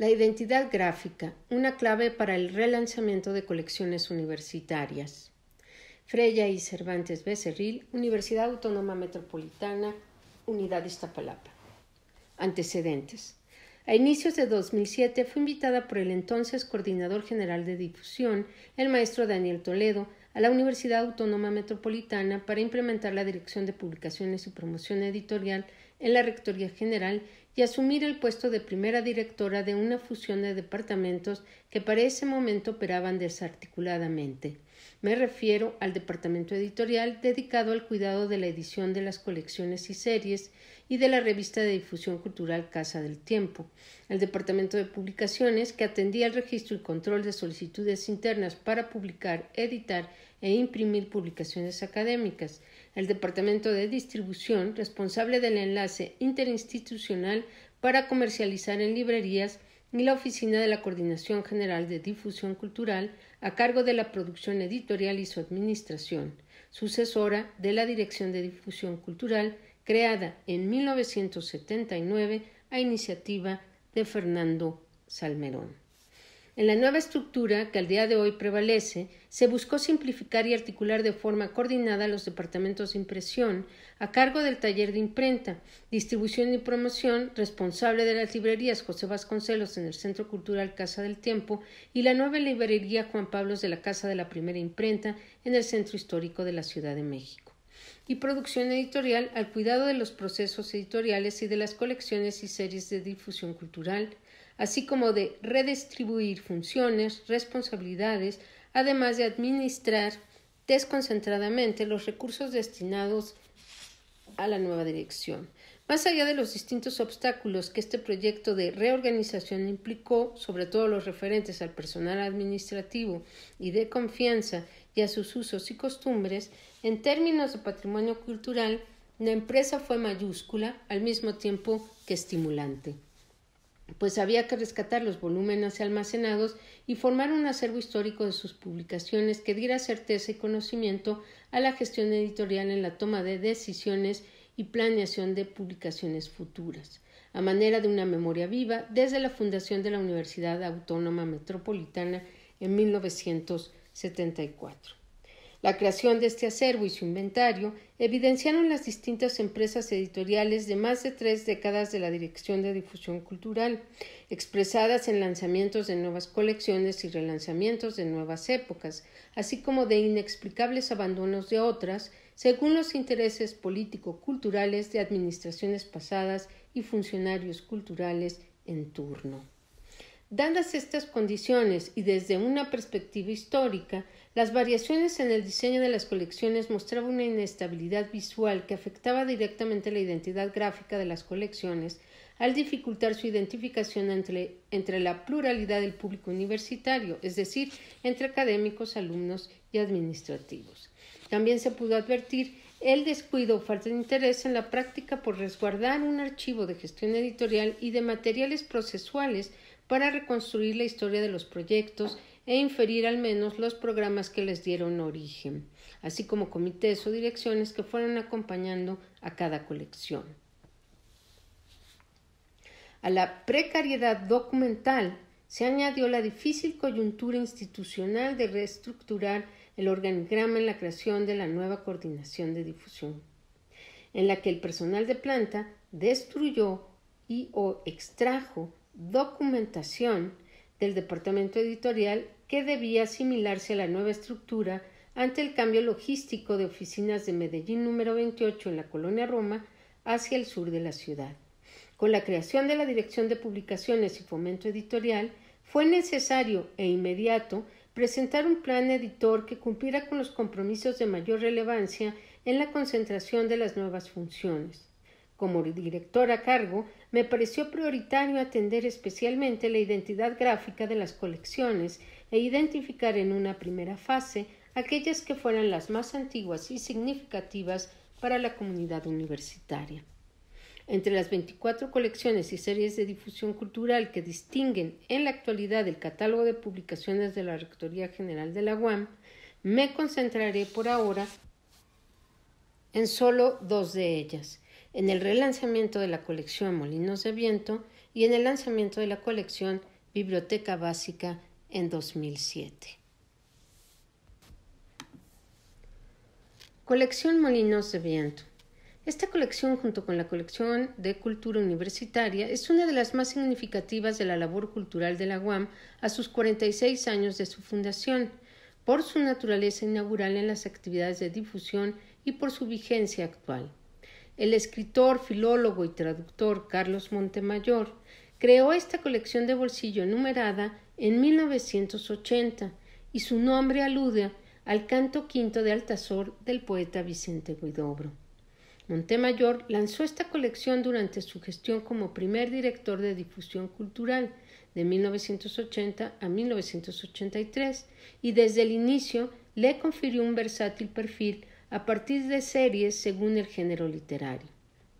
La identidad gráfica, una clave para el relanzamiento de colecciones universitarias. Freya y Cervantes Becerril, Universidad Autónoma Metropolitana, Unidad Iztapalapa. Antecedentes. A inicios de 2007 fue invitada por el entonces coordinador general de difusión, el maestro Daniel Toledo, a la Universidad Autónoma Metropolitana para implementar la Dirección de Publicaciones y Promoción Editorial en la Rectoría General y asumir el puesto de primera directora de una fusión de departamentos que para ese momento operaban desarticuladamente. Me refiero al departamento editorial dedicado al cuidado de la edición de las colecciones y series y de la revista de difusión cultural Casa del Tiempo. El Departamento de Publicaciones, que atendía el registro y control de solicitudes internas para publicar, editar e imprimir publicaciones académicas. El Departamento de Distribución, responsable del enlace interinstitucional para comercializar en librerías y la Oficina de la Coordinación General de Difusión Cultural a cargo de la producción editorial y su administración, sucesora de la Dirección de Difusión Cultural creada en 1979 a iniciativa de Fernando Salmerón. En la nueva estructura que al día de hoy prevalece, se buscó simplificar y articular de forma coordinada los departamentos de impresión a cargo del taller de imprenta, distribución y promoción responsable de las librerías José Vasconcelos en el Centro Cultural Casa del Tiempo y la nueva librería Juan Pablos de la Casa de la Primera Imprenta en el Centro Histórico de la Ciudad de México y producción editorial al cuidado de los procesos editoriales y de las colecciones y series de difusión cultural, así como de redistribuir funciones, responsabilidades, además de administrar desconcentradamente los recursos destinados a la nueva dirección. Más allá de los distintos obstáculos que este proyecto de reorganización implicó, sobre todo los referentes al personal administrativo y de confianza y a sus usos y costumbres, en términos de patrimonio cultural, la empresa fue mayúscula al mismo tiempo que estimulante, pues había que rescatar los volúmenes almacenados y formar un acervo histórico de sus publicaciones que diera certeza y conocimiento a la gestión editorial en la toma de decisiones y planeación de publicaciones futuras, a manera de una memoria viva desde la fundación de la Universidad Autónoma Metropolitana en 1974. La creación de este acervo y su inventario evidenciaron las distintas empresas editoriales de más de tres décadas de la Dirección de Difusión Cultural, expresadas en lanzamientos de nuevas colecciones y relanzamientos de nuevas épocas, así como de inexplicables abandonos de otras, según los intereses político-culturales de administraciones pasadas y funcionarios culturales en turno. Dadas estas condiciones y desde una perspectiva histórica, las variaciones en el diseño de las colecciones mostraban una inestabilidad visual que afectaba directamente la identidad gráfica de las colecciones al dificultar su identificación entre, entre la pluralidad del público universitario, es decir, entre académicos, alumnos y administrativos. También se pudo advertir el descuido o falta de interés en la práctica por resguardar un archivo de gestión editorial y de materiales procesuales para reconstruir la historia de los proyectos e inferir al menos los programas que les dieron origen, así como comités o direcciones que fueron acompañando a cada colección. A la precariedad documental se añadió la difícil coyuntura institucional de reestructurar el organigrama en la creación de la nueva coordinación de difusión, en la que el personal de planta destruyó y o extrajo documentación del departamento editorial que debía asimilarse a la nueva estructura ante el cambio logístico de oficinas de Medellín número 28 en la colonia Roma hacia el sur de la ciudad. Con la creación de la Dirección de Publicaciones y Fomento Editorial, fue necesario e inmediato presentar un plan editor que cumpliera con los compromisos de mayor relevancia en la concentración de las nuevas funciones. Como director a cargo, me pareció prioritario atender especialmente la identidad gráfica de las colecciones e identificar en una primera fase aquellas que fueran las más antiguas y significativas para la comunidad universitaria. Entre las 24 colecciones y series de difusión cultural que distinguen en la actualidad el catálogo de publicaciones de la Rectoría General de la UAM, me concentraré por ahora en solo dos de ellas, en el relanzamiento de la colección Molinos de Viento y en el lanzamiento de la colección Biblioteca Básica en 2007. Colección Molinos de Viento. Esta colección, junto con la colección de cultura universitaria, es una de las más significativas de la labor cultural de la UAM a sus 46 años de su fundación, por su naturaleza inaugural en las actividades de difusión y por su vigencia actual. El escritor, filólogo y traductor Carlos Montemayor creó esta colección de bolsillo enumerada en 1980 y su nombre alude al canto quinto de Altazor del poeta Vicente Guidobro. Montemayor lanzó esta colección durante su gestión como primer director de difusión cultural de 1980 a 1983 y desde el inicio le confirió un versátil perfil a partir de series según el género literario,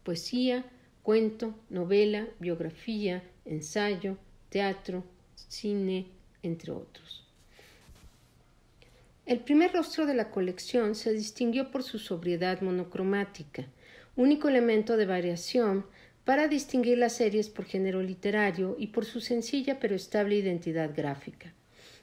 poesía, cuento, novela, biografía, ensayo, teatro, cine, entre otros. El primer rostro de la colección se distinguió por su sobriedad monocromática, único elemento de variación para distinguir las series por género literario y por su sencilla pero estable identidad gráfica.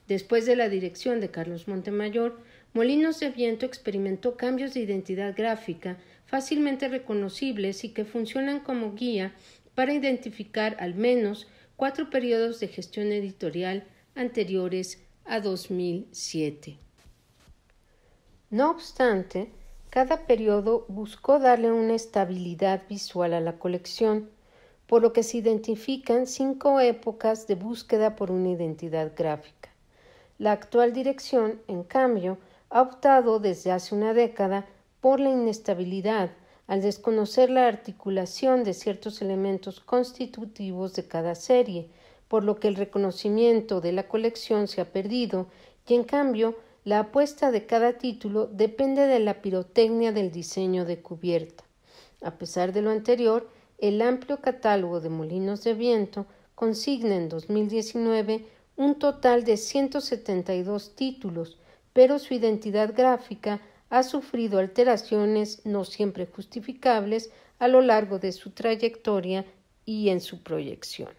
Después de la dirección de Carlos Montemayor, Molinos de Viento experimentó cambios de identidad gráfica fácilmente reconocibles y que funcionan como guía para identificar al menos cuatro periodos de gestión editorial anteriores a 2007. No obstante, cada periodo buscó darle una estabilidad visual a la colección, por lo que se identifican cinco épocas de búsqueda por una identidad gráfica. La actual dirección, en cambio, ha optado desde hace una década por la inestabilidad al desconocer la articulación de ciertos elementos constitutivos de cada serie, por lo que el reconocimiento de la colección se ha perdido y en cambio la apuesta de cada título depende de la pirotecnia del diseño de cubierta. A pesar de lo anterior, el amplio catálogo de molinos de viento consigna en 2019 un total de 172 títulos, pero su identidad gráfica ha sufrido alteraciones no siempre justificables a lo largo de su trayectoria y en su proyección.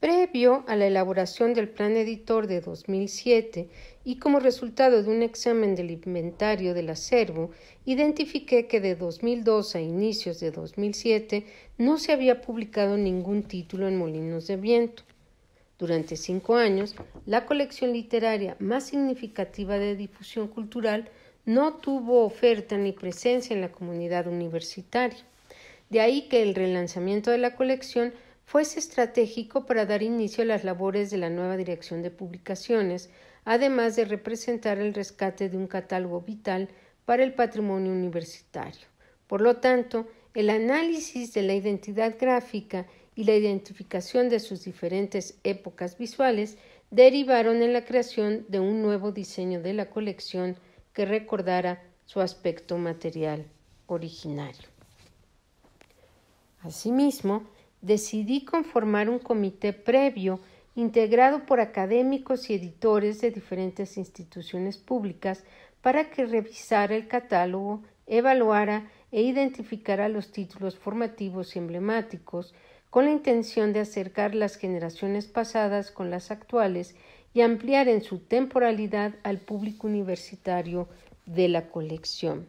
Previo a la elaboración del plan editor de 2007 y como resultado de un examen del inventario del acervo, identifiqué que de 2002 a inicios de 2007 no se había publicado ningún título en Molinos de Viento. Durante cinco años, la colección literaria más significativa de difusión cultural no tuvo oferta ni presencia en la comunidad universitaria. De ahí que el relanzamiento de la colección fuese estratégico para dar inicio a las labores de la nueva Dirección de Publicaciones, además de representar el rescate de un catálogo vital para el patrimonio universitario. Por lo tanto, el análisis de la identidad gráfica y la identificación de sus diferentes épocas visuales derivaron en la creación de un nuevo diseño de la colección que recordara su aspecto material originario. Asimismo, decidí conformar un comité previo integrado por académicos y editores de diferentes instituciones públicas para que revisara el catálogo, evaluara e identificara los títulos formativos y emblemáticos con la intención de acercar las generaciones pasadas con las actuales y ampliar en su temporalidad al público universitario de la colección.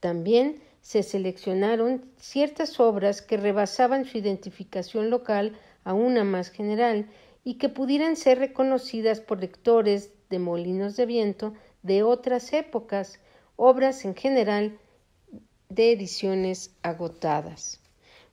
También se seleccionaron ciertas obras que rebasaban su identificación local a una más general y que pudieran ser reconocidas por lectores de molinos de viento de otras épocas, obras en general de ediciones agotadas.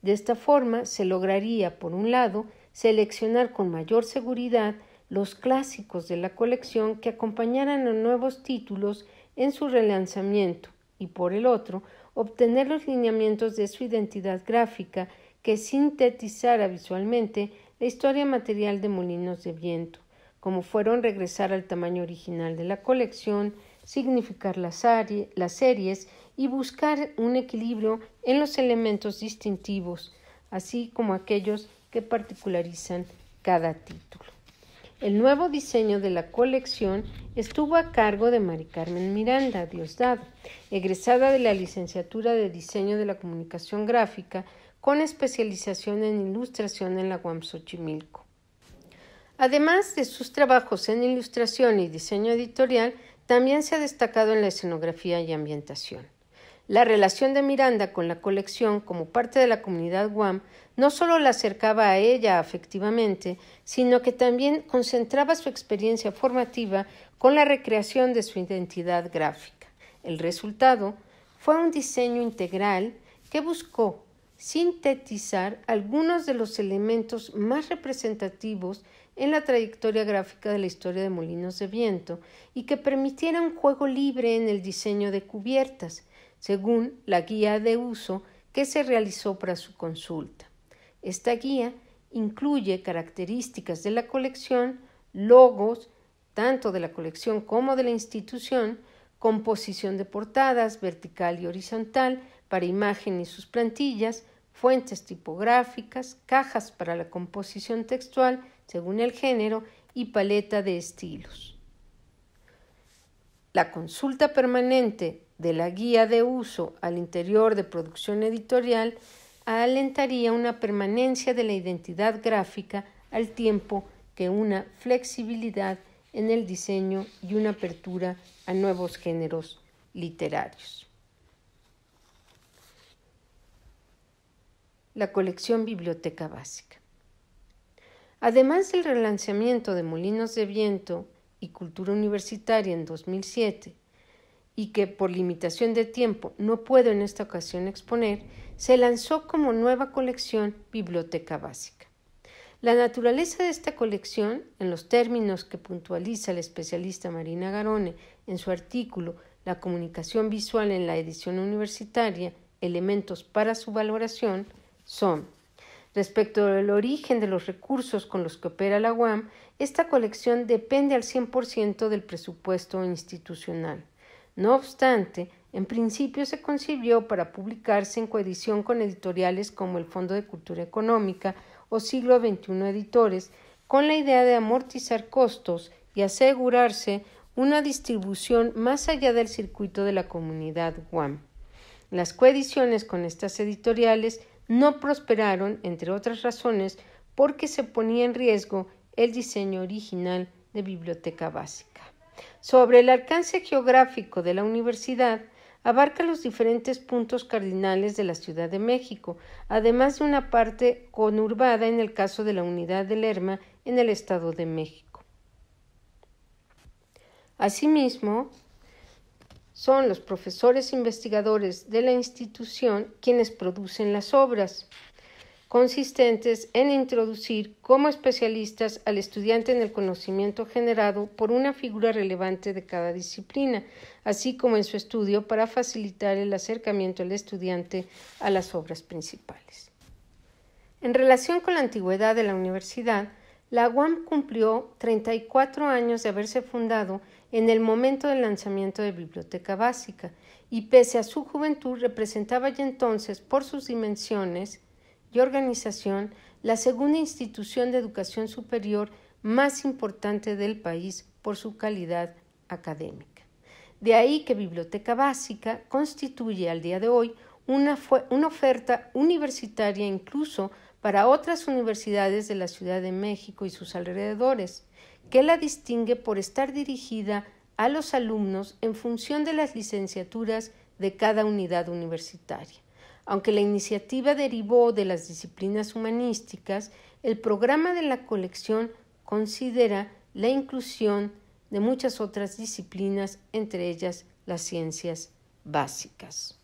De esta forma se lograría, por un lado, seleccionar con mayor seguridad los clásicos de la colección que acompañaran a nuevos títulos en su relanzamiento y, por el otro, obtener los lineamientos de su identidad gráfica que sintetizara visualmente la historia material de Molinos de Viento, como fueron regresar al tamaño original de la colección, significar las, las series y buscar un equilibrio en los elementos distintivos, así como aquellos que particularizan cada título. El nuevo diseño de la colección estuvo a cargo de Mari Carmen Miranda Diosdado, egresada de la licenciatura de Diseño de la Comunicación Gráfica con especialización en ilustración en la UAM Xochimilco. Además de sus trabajos en ilustración y diseño editorial, también se ha destacado en la escenografía y ambientación. La relación de Miranda con la colección como parte de la comunidad Guam no solo la acercaba a ella afectivamente, sino que también concentraba su experiencia formativa con la recreación de su identidad gráfica. El resultado fue un diseño integral que buscó sintetizar algunos de los elementos más representativos en la trayectoria gráfica de la historia de molinos de viento y que permitiera un juego libre en el diseño de cubiertas, según la guía de uso que se realizó para su consulta. Esta guía incluye características de la colección, logos, tanto de la colección como de la institución, composición de portadas vertical y horizontal para imagen y sus plantillas, fuentes tipográficas, cajas para la composición textual según el género y paleta de estilos. La consulta permanente de la guía de uso al interior de producción editorial alentaría una permanencia de la identidad gráfica al tiempo que una flexibilidad en el diseño y una apertura a nuevos géneros literarios. La colección Biblioteca Básica. Además del relanzamiento de Molinos de Viento y Cultura Universitaria en 2007, y que por limitación de tiempo no puedo en esta ocasión exponer, se lanzó como nueva colección Biblioteca Básica. La naturaleza de esta colección, en los términos que puntualiza la especialista Marina Garone en su artículo La comunicación visual en la edición universitaria, elementos para su valoración, son Respecto del origen de los recursos con los que opera la UAM, esta colección depende al 100% del presupuesto institucional. No obstante, en principio se concibió para publicarse en coedición con editoriales como el Fondo de Cultura Económica o Siglo XXI Editores, con la idea de amortizar costos y asegurarse una distribución más allá del circuito de la comunidad WAM. Las coediciones con estas editoriales no prosperaron, entre otras razones, porque se ponía en riesgo el diseño original de biblioteca básica sobre el alcance geográfico de la universidad, abarca los diferentes puntos cardinales de la Ciudad de México, además de una parte conurbada en el caso de la unidad de Lerma en el Estado de México. Asimismo, son los profesores investigadores de la institución quienes producen las obras, consistentes en introducir como especialistas al estudiante en el conocimiento generado por una figura relevante de cada disciplina, así como en su estudio para facilitar el acercamiento del estudiante a las obras principales. En relación con la antigüedad de la universidad, la UAM cumplió 34 años de haberse fundado en el momento del lanzamiento de Biblioteca Básica y pese a su juventud representaba ya entonces por sus dimensiones y organización, la segunda institución de educación superior más importante del país por su calidad académica. De ahí que Biblioteca Básica constituye al día de hoy una, una oferta universitaria incluso para otras universidades de la Ciudad de México y sus alrededores, que la distingue por estar dirigida a los alumnos en función de las licenciaturas de cada unidad universitaria. Aunque la iniciativa derivó de las disciplinas humanísticas, el programa de la colección considera la inclusión de muchas otras disciplinas, entre ellas las ciencias básicas.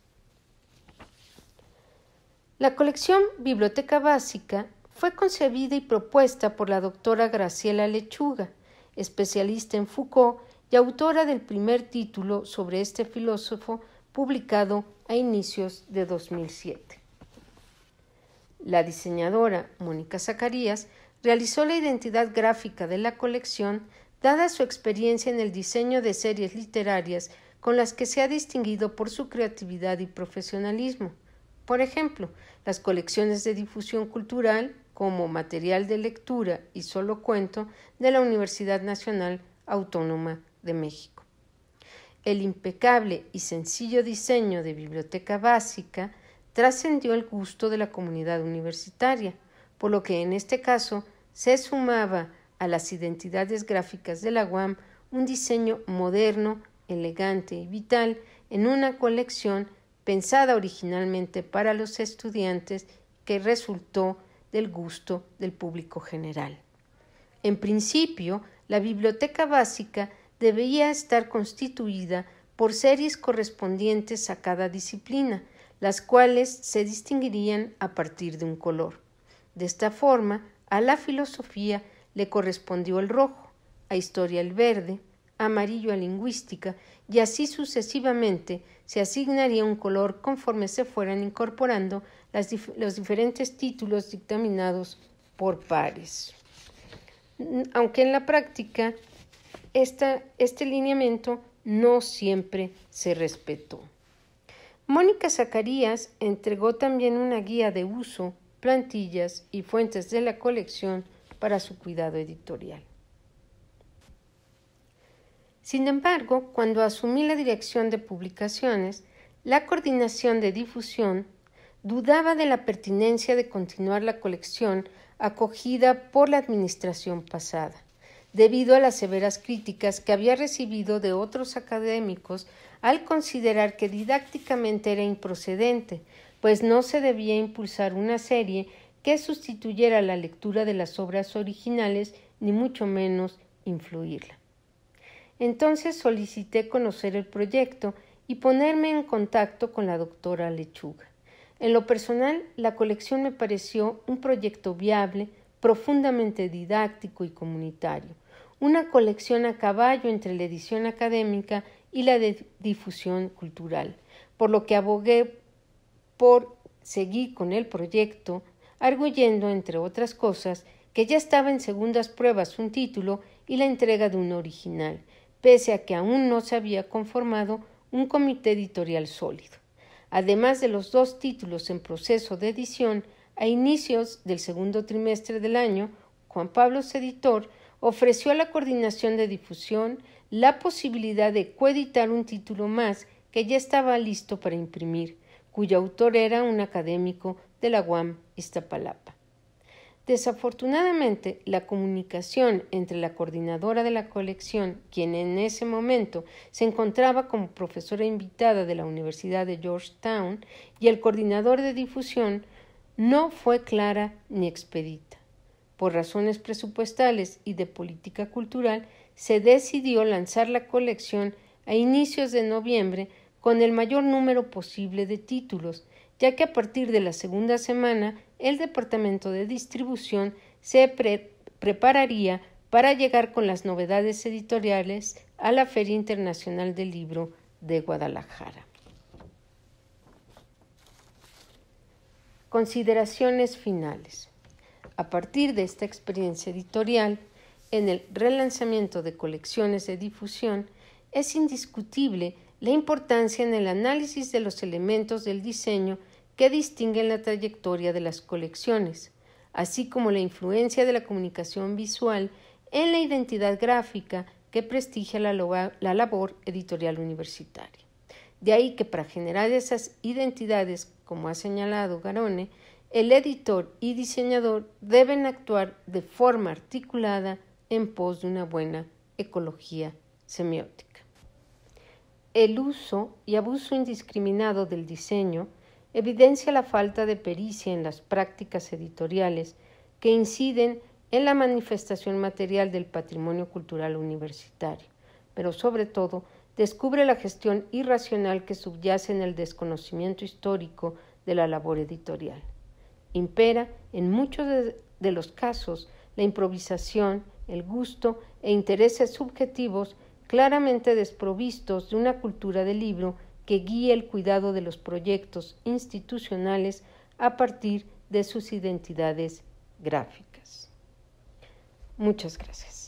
La colección Biblioteca Básica fue concebida y propuesta por la doctora Graciela Lechuga, especialista en Foucault y autora del primer título sobre este filósofo publicado a inicios de 2007. La diseñadora Mónica Zacarías realizó la identidad gráfica de la colección dada su experiencia en el diseño de series literarias con las que se ha distinguido por su creatividad y profesionalismo. Por ejemplo, las colecciones de difusión cultural como material de lectura y solo cuento de la Universidad Nacional Autónoma de México el impecable y sencillo diseño de biblioteca básica trascendió el gusto de la comunidad universitaria, por lo que en este caso se sumaba a las identidades gráficas de la UAM un diseño moderno, elegante y vital en una colección pensada originalmente para los estudiantes que resultó del gusto del público general. En principio, la biblioteca básica debía estar constituida por series correspondientes a cada disciplina, las cuales se distinguirían a partir de un color. De esta forma, a la filosofía le correspondió el rojo, a historia el verde, amarillo a lingüística, y así sucesivamente se asignaría un color conforme se fueran incorporando los diferentes títulos dictaminados por pares. Aunque en la práctica este lineamiento no siempre se respetó. Mónica Zacarías entregó también una guía de uso, plantillas y fuentes de la colección para su cuidado editorial. Sin embargo, cuando asumí la dirección de publicaciones, la coordinación de difusión dudaba de la pertinencia de continuar la colección acogida por la administración pasada debido a las severas críticas que había recibido de otros académicos al considerar que didácticamente era improcedente, pues no se debía impulsar una serie que sustituyera la lectura de las obras originales, ni mucho menos influirla. Entonces solicité conocer el proyecto y ponerme en contacto con la doctora Lechuga. En lo personal, la colección me pareció un proyecto viable, profundamente didáctico y comunitario, una colección a caballo entre la edición académica y la de difusión cultural, por lo que abogué por seguir con el proyecto, arguyendo, entre otras cosas, que ya estaba en segundas pruebas un título y la entrega de un original, pese a que aún no se había conformado un comité editorial sólido. Además de los dos títulos en proceso de edición, a inicios del segundo trimestre del año, Juan Pablo Seditor ofreció a la coordinación de difusión la posibilidad de coeditar un título más que ya estaba listo para imprimir, cuyo autor era un académico de la UAM Iztapalapa. Desafortunadamente, la comunicación entre la coordinadora de la colección, quien en ese momento se encontraba como profesora invitada de la Universidad de Georgetown, y el coordinador de difusión no fue clara ni expedita. Por razones presupuestales y de política cultural, se decidió lanzar la colección a inicios de noviembre con el mayor número posible de títulos, ya que a partir de la segunda semana el Departamento de Distribución se prepararía para llegar con las novedades editoriales a la Feria Internacional del Libro de Guadalajara. Consideraciones finales. A partir de esta experiencia editorial, en el relanzamiento de colecciones de difusión, es indiscutible la importancia en el análisis de los elementos del diseño que distinguen la trayectoria de las colecciones, así como la influencia de la comunicación visual en la identidad gráfica que prestigia la, labor editorial universitaria. De ahí que para generar esas identidades, como ha señalado Garone, el editor y diseñador deben actuar de forma articulada en pos de una buena ecología semiótica. El uso y abuso indiscriminado del diseño evidencia la falta de pericia en las prácticas editoriales que inciden en la manifestación material del patrimonio cultural universitario, pero sobre todo descubre la gestión irracional que subyace en el desconocimiento histórico de la labor editorial. Impera, en muchos de, los casos, la improvisación, el gusto e intereses subjetivos claramente desprovistos de una cultura del libro que guíe el cuidado de los proyectos institucionales a partir de sus identidades gráficas. Muchas gracias.